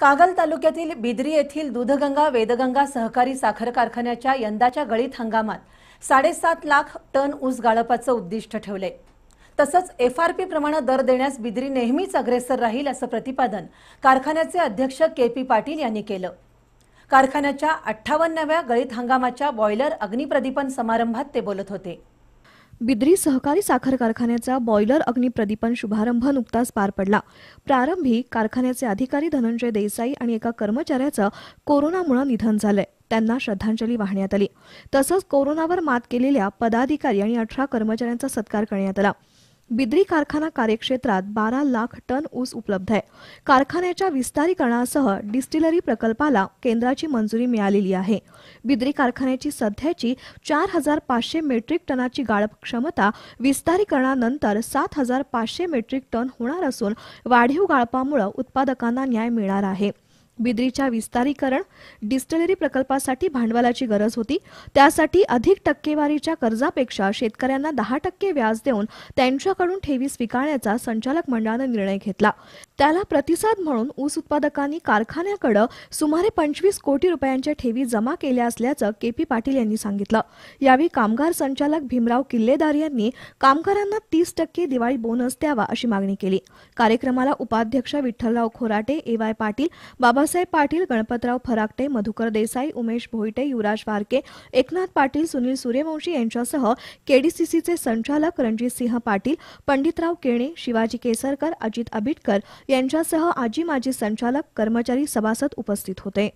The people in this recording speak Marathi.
कागल तालुक्यातील बिद्री येथील दूधगंगा वेदगंगा सहकारी साखर कारखान्याच्या यंदाच्या गळीत हंगामात साडेसात लाख टन ऊस गाळपाचं उद्दिष्ट ठेवले तसंच एफ आर पी प्रमाणे दर देण्यास बिद्री नेहमीच अग्रेसर राहील असं प्रतिपादन कारखान्याचे अध्यक्ष के पी पाटील यांनी केलं कारखान्याच्या अठ्ठावन्नाव्या गळीत हंगामाच्या बॉयलर अग्निप्रदीपन समारंभात ते बोलत होते बिद्री सहकारी साखर कारखान्याचा बॉयलर अग्निप्रदीपन शुभारंभ नुकताच पार पडला प्रारंभी कारखान्याचे अधिकारी धनंजय देसाई आणि एका कर्मचाऱ्याचं कोरोनामुळे निधन झालंय त्यांना श्रद्धांजली वाहण्यात आली तसंच कोरोनावर मात केलेल्या पदाधिकारी आणि अठरा कर्मचाऱ्यांचा सत्कार करण्यात आला बिद्री कारखाना कार्यक्षेत्रात बारा लाख टन ऊस उपलब्ध आहे कारखान्याच्या विस्तारीकरणासह डिस्टिलरी प्रकल्पाला केंद्राची मंजुरी मिळालेली आहे बिद्री कारखान्याची सध्याची चार हजार पाचशे मेट्रिक टनाची गाळप क्षमता विस्तारीकरणानंतर सात हजार पाचशे मेट्रिक टन होणार असून वाढीव गाळपामुळे उत्पादकांना न्याय मिळणार आहे बिद्रीच्या विस्तारीकरण डिस्टलरी प्रकल्पासाठी भांडवलाची गरज होती त्यासाठी अधिक टक्केवारीच्या कर्जापेक्षा शेतकऱ्यांना दहा टक्के व्याज देऊन त्यांच्याकडून ठेवी स्वीकारण्याचा संचालक मंडळानं निर्णय घेतला त्याला प्रतिसाद म्हणून ऊस उत्पादकांनी कारखान्याकडे सुमारे पंचवीस कोटी रुपयांच्या ठेवी जमा केल्या असल्याचं के पी पाटील यांनी सांगितलं यावेळी कामगार संचालक भीमराव किल्लेदार यांनी कामगारांना तीस टक्के दिवाळी बोनस द्यावा अशी मागणी केली कार्यक्रमाला उपाध्यक्ष विठ्ठलराव खोराटे ए वाय पाटील बाबासाहेब पाटील गणपतराव फराकटे मधुकर देसाई उमेश भोईटे युवराज वारके एकनाथ पाटील सुनील सूर्यवंशी यांच्यासह केडीसीसीचे संचालक रणजित सिंह पाटील पंडितराव केणे शिवाजी केसरकर अजित आबिटकर यांच्यासह आजी माजी संचालक कर्मचारी सभासद उपस्थित होते